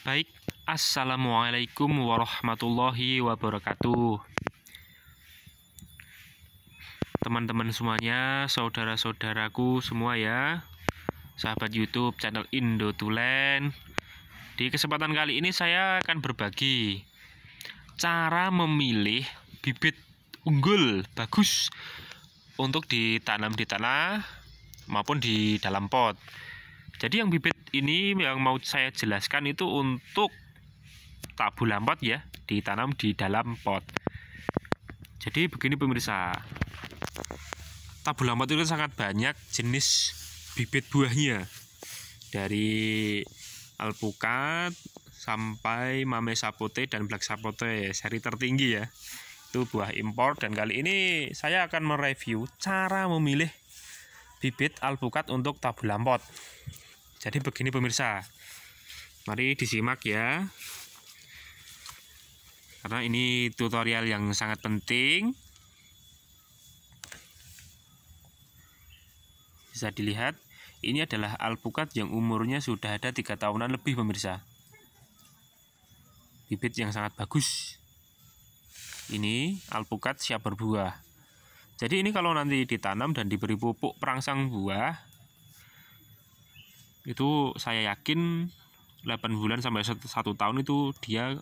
Baik, Assalamualaikum warahmatullahi wabarakatuh. Teman-teman semuanya, saudara-saudaraku semua ya, sahabat YouTube channel Indo Tulen. Di kesempatan kali ini saya akan berbagi cara memilih bibit unggul bagus untuk ditanam di tanah maupun di dalam pot. Jadi yang bibit ini yang mau saya jelaskan itu untuk tabu lampot ya, ditanam di dalam pot. Jadi begini pemirsa. Tabu lampat itu sangat banyak jenis bibit buahnya. Dari alpukat sampai mame sapote dan black sapote, seri tertinggi ya. Itu buah impor dan kali ini saya akan mereview cara memilih bibit alpukat untuk tabu lampot. Jadi begini pemirsa. Mari disimak ya. Karena ini tutorial yang sangat penting. Bisa dilihat, ini adalah alpukat yang umurnya sudah ada tiga tahunan lebih pemirsa. Bibit yang sangat bagus. Ini alpukat siap berbuah. Jadi ini kalau nanti ditanam dan diberi pupuk perangsang buah, itu saya yakin 8 bulan sampai 1 tahun itu dia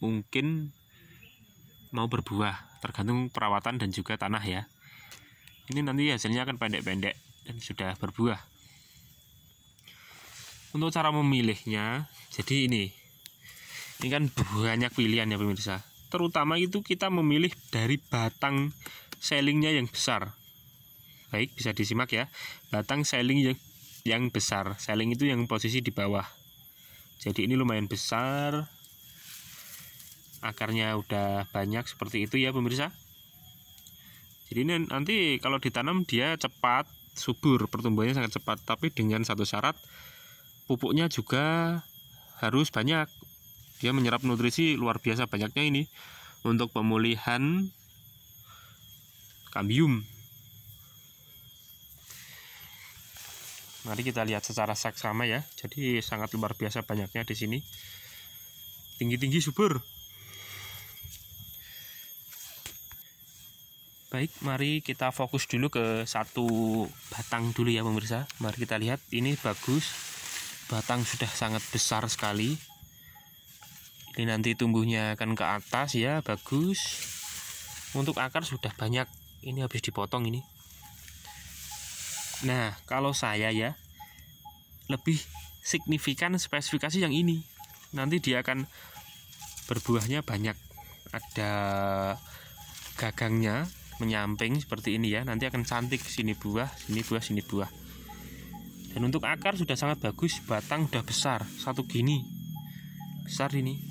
mungkin mau berbuah tergantung perawatan dan juga tanah ya ini nanti hasilnya akan pendek-pendek dan sudah berbuah untuk cara memilihnya jadi ini ini kan banyak pilihan ya pemirsa terutama itu kita memilih dari batang selingnya yang besar baik bisa disimak ya batang seling yang yang besar selling itu yang posisi di bawah jadi ini lumayan besar akarnya udah banyak seperti itu ya pemirsa jadi ini nanti kalau ditanam dia cepat subur pertumbuhannya sangat cepat tapi dengan satu syarat pupuknya juga harus banyak dia menyerap nutrisi luar biasa banyaknya ini untuk pemulihan kambium Mari kita lihat secara saksama ya. Jadi sangat luar biasa banyaknya di sini. Tinggi-tinggi subur. Baik, mari kita fokus dulu ke satu batang dulu ya pemirsa. Mari kita lihat, ini bagus. Batang sudah sangat besar sekali. Ini nanti tumbuhnya akan ke atas ya, bagus. Untuk akar sudah banyak. Ini habis dipotong ini. Nah, kalau saya ya lebih signifikan spesifikasi yang ini. Nanti dia akan berbuahnya banyak. Ada gagangnya menyamping seperti ini ya. Nanti akan cantik sini buah, sini buah, sini buah. Dan untuk akar sudah sangat bagus, batang sudah besar, satu gini. Besar ini.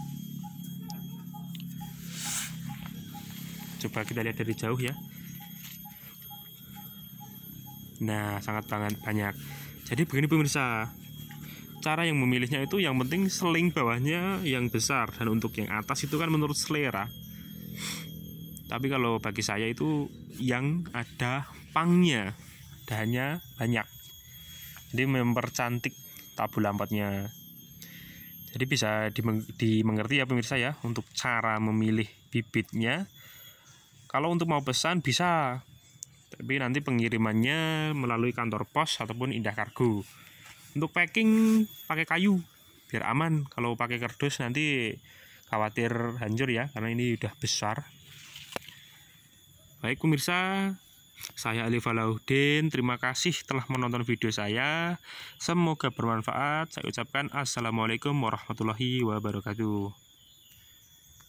Coba kita lihat dari jauh ya. Nah, sangat banget banyak. Jadi begini pemirsa, cara yang memilihnya itu yang penting seling bawahnya yang besar dan untuk yang atas itu kan menurut selera. Tapi kalau bagi saya itu yang ada pangnya, dahannya banyak. Jadi mempercantik tabu lampatnya. Jadi bisa dimengerti ya pemirsa ya untuk cara memilih bibitnya. Kalau untuk mau pesan bisa tapi nanti pengirimannya melalui kantor pos ataupun Indah Kargo untuk packing pakai kayu biar aman kalau pakai kardus nanti khawatir hancur ya karena ini udah besar baik pemirsa saya Alif Falahuddin terima kasih telah menonton video saya semoga bermanfaat saya ucapkan assalamualaikum warahmatullahi wabarakatuh